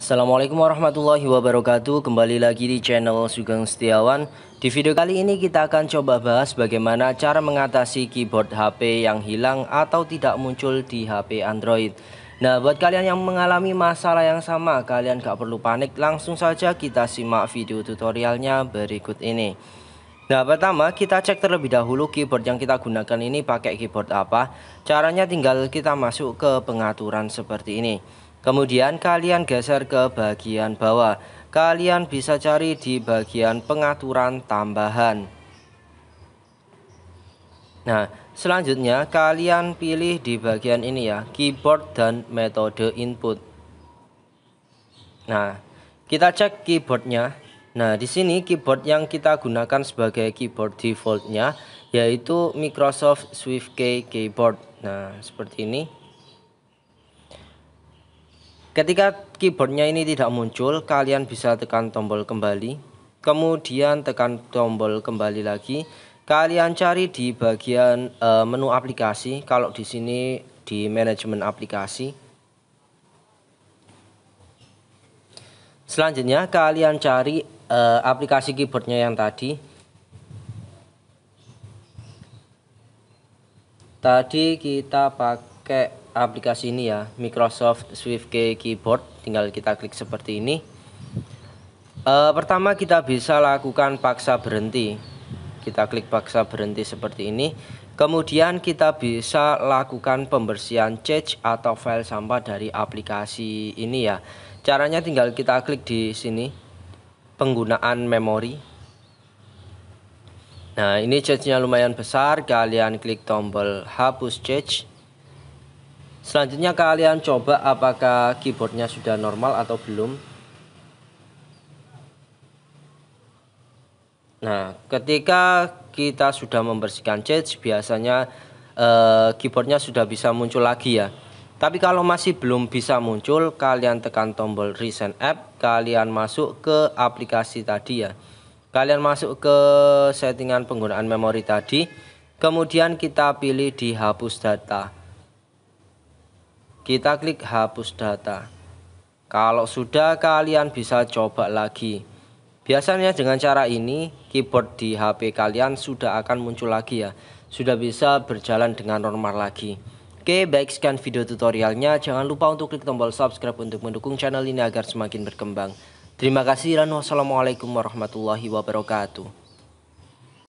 Assalamualaikum warahmatullahi wabarakatuh Kembali lagi di channel Sugeng Setiawan Di video kali ini kita akan coba bahas bagaimana cara mengatasi keyboard HP yang hilang atau tidak muncul di HP Android Nah buat kalian yang mengalami masalah yang sama kalian gak perlu panik langsung saja kita simak video tutorialnya berikut ini Nah pertama kita cek terlebih dahulu keyboard yang kita gunakan ini pakai keyboard apa Caranya tinggal kita masuk ke pengaturan seperti ini Kemudian kalian geser ke bagian bawah. Kalian bisa cari di bagian pengaturan tambahan. Nah, selanjutnya kalian pilih di bagian ini ya, keyboard dan metode input. Nah, kita cek keyboardnya. Nah, di sini keyboard yang kita gunakan sebagai keyboard defaultnya yaitu Microsoft Swift Key Keyboard. Nah, seperti ini. Ketika keyboardnya ini tidak muncul, kalian bisa tekan tombol kembali, kemudian tekan tombol kembali lagi. Kalian cari di bagian e, menu aplikasi, kalau di sini di manajemen aplikasi. Selanjutnya kalian cari e, aplikasi keyboardnya yang tadi. Tadi kita pakai aplikasi ini ya Microsoft Swift Key Keyboard tinggal kita klik seperti ini e, pertama kita bisa lakukan paksa berhenti kita klik paksa berhenti seperti ini kemudian kita bisa lakukan pembersihan cache atau file sampah dari aplikasi ini ya caranya tinggal kita klik di sini penggunaan memori nah ini cache nya lumayan besar kalian klik tombol hapus cache Selanjutnya kalian coba apakah keyboardnya sudah normal atau belum. Nah, ketika kita sudah membersihkan cache, biasanya eh, keyboardnya sudah bisa muncul lagi ya. Tapi kalau masih belum bisa muncul, kalian tekan tombol Recent App, kalian masuk ke aplikasi tadi ya. Kalian masuk ke settingan penggunaan memori tadi, kemudian kita pilih dihapus data. Kita klik hapus data. Kalau sudah kalian bisa coba lagi. Biasanya dengan cara ini keyboard di HP kalian sudah akan muncul lagi ya. Sudah bisa berjalan dengan normal lagi. Oke, baik sekian video tutorialnya. Jangan lupa untuk klik tombol subscribe untuk mendukung channel ini agar semakin berkembang. Terima kasih dan wassalamualaikum warahmatullahi wabarakatuh.